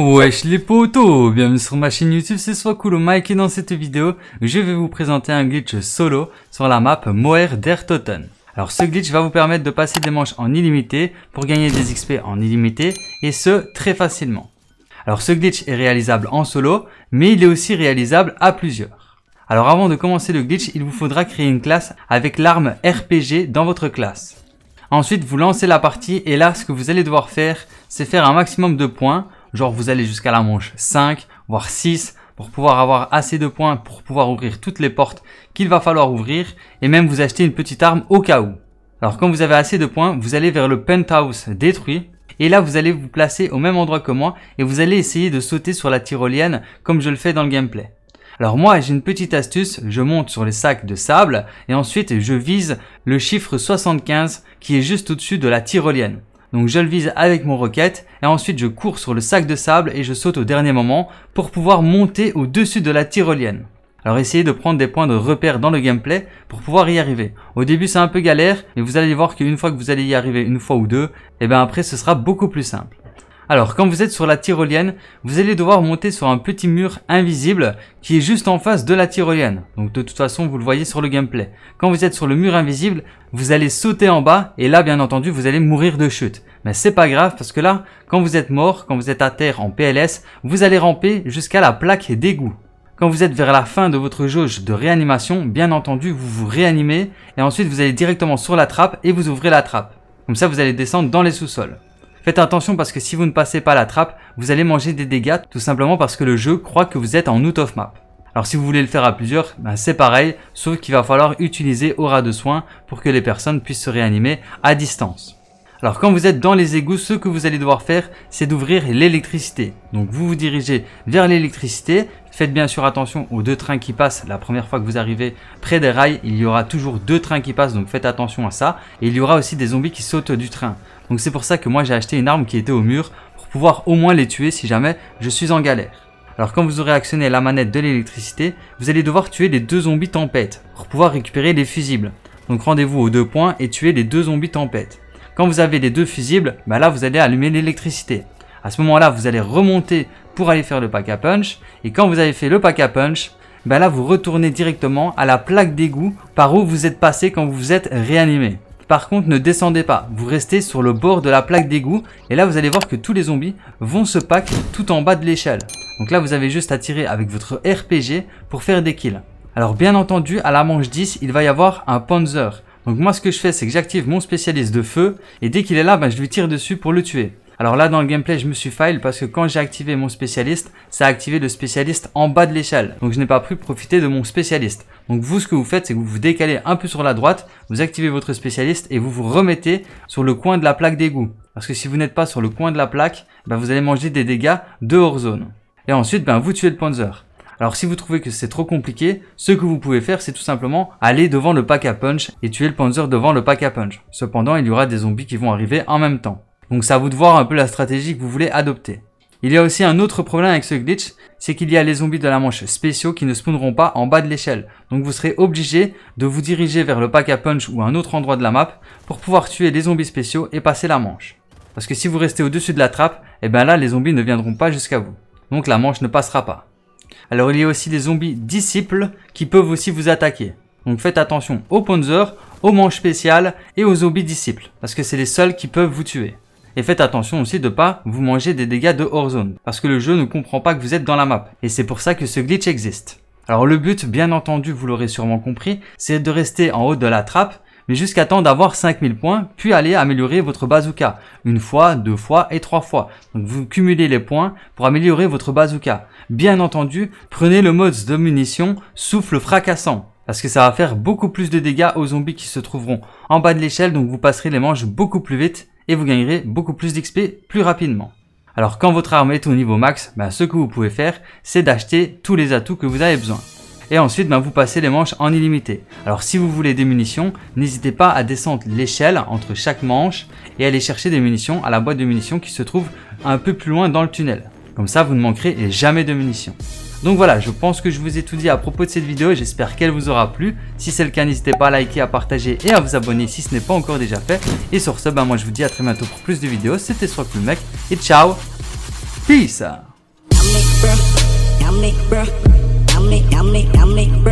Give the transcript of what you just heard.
Wesh les potos Bienvenue sur ma chaîne YouTube, c'est soit cool Mike et dans cette vidéo, je vais vous présenter un glitch solo sur la map Moer d'Ertoten. Alors ce glitch va vous permettre de passer des manches en illimité pour gagner des XP en illimité et ce très facilement. Alors ce glitch est réalisable en solo, mais il est aussi réalisable à plusieurs. Alors avant de commencer le glitch, il vous faudra créer une classe avec l'arme RPG dans votre classe. Ensuite, vous lancez la partie et là, ce que vous allez devoir faire, c'est faire un maximum de points genre vous allez jusqu'à la manche 5, voire 6, pour pouvoir avoir assez de points, pour pouvoir ouvrir toutes les portes qu'il va falloir ouvrir, et même vous acheter une petite arme au cas où. Alors quand vous avez assez de points, vous allez vers le penthouse détruit, et là vous allez vous placer au même endroit que moi, et vous allez essayer de sauter sur la tyrolienne comme je le fais dans le gameplay. Alors moi j'ai une petite astuce, je monte sur les sacs de sable et ensuite je vise le chiffre 75 qui est juste au-dessus de la tyrolienne. Donc je le vise avec mon roquette et ensuite je cours sur le sac de sable et je saute au dernier moment pour pouvoir monter au-dessus de la tyrolienne. Alors essayez de prendre des points de repère dans le gameplay pour pouvoir y arriver. Au début c'est un peu galère, mais vous allez voir qu'une fois que vous allez y arriver une fois ou deux, et eh bien après ce sera beaucoup plus simple. Alors, quand vous êtes sur la tyrolienne, vous allez devoir monter sur un petit mur invisible qui est juste en face de la tyrolienne. Donc de toute façon, vous le voyez sur le gameplay. Quand vous êtes sur le mur invisible, vous allez sauter en bas et là, bien entendu, vous allez mourir de chute. Mais c'est pas grave parce que là, quand vous êtes mort, quand vous êtes à terre en PLS, vous allez ramper jusqu'à la plaque d'égout. Quand vous êtes vers la fin de votre jauge de réanimation, bien entendu, vous vous réanimez et ensuite vous allez directement sur la trappe et vous ouvrez la trappe. Comme ça, vous allez descendre dans les sous-sols. Faites attention parce que si vous ne passez pas la trappe, vous allez manger des dégâts tout simplement parce que le jeu croit que vous êtes en out of map. Alors si vous voulez le faire à plusieurs, ben, c'est pareil, sauf qu'il va falloir utiliser aura de soins pour que les personnes puissent se réanimer à distance. Alors quand vous êtes dans les égouts, ce que vous allez devoir faire, c'est d'ouvrir l'électricité. Donc vous vous dirigez vers l'électricité. Faites bien sûr attention aux deux trains qui passent. La première fois que vous arrivez près des rails, il y aura toujours deux trains qui passent, donc faites attention à ça. Et il y aura aussi des zombies qui sautent du train. Donc c'est pour ça que moi j'ai acheté une arme qui était au mur, pour pouvoir au moins les tuer si jamais je suis en galère. Alors quand vous aurez actionné la manette de l'électricité, vous allez devoir tuer les deux zombies tempête pour pouvoir récupérer les fusibles. Donc rendez-vous aux deux points et tuez les deux zombies tempête. Quand vous avez les deux fusibles, ben là vous allez allumer l'électricité. À ce moment-là, vous allez remonter pour aller faire le pack à punch. Et quand vous avez fait le pack à punch, ben là vous retournez directement à la plaque d'égout par où vous êtes passé quand vous êtes réanimé. Par contre, ne descendez pas, vous restez sur le bord de la plaque d'égout et là vous allez voir que tous les zombies vont se pack tout en bas de l'échelle. Donc là vous avez juste à tirer avec votre RPG pour faire des kills. Alors bien entendu, à la manche 10, il va y avoir un Panzer. Donc moi ce que je fais c'est que j'active mon spécialiste de feu et dès qu'il est là ben, je lui tire dessus pour le tuer. Alors là dans le gameplay je me suis fail parce que quand j'ai activé mon spécialiste, ça a activé le spécialiste en bas de l'échelle. Donc je n'ai pas pu profiter de mon spécialiste. Donc vous ce que vous faites c'est que vous vous décalez un peu sur la droite, vous activez votre spécialiste et vous vous remettez sur le coin de la plaque d'égout. Parce que si vous n'êtes pas sur le coin de la plaque, ben, vous allez manger des dégâts de hors zone. Et ensuite ben, vous tuez le panzer. Alors si vous trouvez que c'est trop compliqué, ce que vous pouvez faire, c'est tout simplement aller devant le pack à punch et tuer le Panzer devant le pack à punch. Cependant, il y aura des zombies qui vont arriver en même temps. Donc ça à vous de voir un peu la stratégie que vous voulez adopter. Il y a aussi un autre problème avec ce glitch, c'est qu'il y a les zombies de la manche spéciaux qui ne spawneront pas en bas de l'échelle. Donc vous serez obligé de vous diriger vers le pack à punch ou un autre endroit de la map pour pouvoir tuer les zombies spéciaux et passer la manche. Parce que si vous restez au-dessus de la trappe, et eh bien là les zombies ne viendront pas jusqu'à vous. Donc la manche ne passera pas. Alors il y a aussi des zombies disciples qui peuvent aussi vous attaquer. Donc faites attention aux Panzer, aux manches spéciales et aux zombies disciples, parce que c'est les seuls qui peuvent vous tuer. Et faites attention aussi de pas vous manger des dégâts de hors zone, parce que le jeu ne comprend pas que vous êtes dans la map, et c'est pour ça que ce glitch existe. Alors le but, bien entendu, vous l'aurez sûrement compris, c'est de rester en haut de la trappe mais jusqu'à temps d'avoir 5000 points, puis aller améliorer votre bazooka, une fois, deux fois et trois fois. Donc vous cumulez les points pour améliorer votre bazooka. Bien entendu, prenez le mode de munitions souffle fracassant, parce que ça va faire beaucoup plus de dégâts aux zombies qui se trouveront en bas de l'échelle, donc vous passerez les manches beaucoup plus vite et vous gagnerez beaucoup plus d'XP plus rapidement. Alors quand votre arme est au niveau max, ben, ce que vous pouvez faire, c'est d'acheter tous les atouts que vous avez besoin et ensuite ben, vous passez les manches en illimité. Alors si vous voulez des munitions, n'hésitez pas à descendre l'échelle entre chaque manche et aller chercher des munitions à la boîte de munitions qui se trouve un peu plus loin dans le tunnel. Comme ça vous ne manquerez jamais de munitions. Donc voilà, je pense que je vous ai tout dit à propos de cette vidéo, j'espère qu'elle vous aura plu. Si c'est le cas, n'hésitez pas à liker, à partager et à vous abonner si ce n'est pas encore déjà fait. Et sur ce, ben moi je vous dis à très bientôt pour plus de vidéos, c'était Soit le mec, et ciao, peace yummy, yummy, yummy.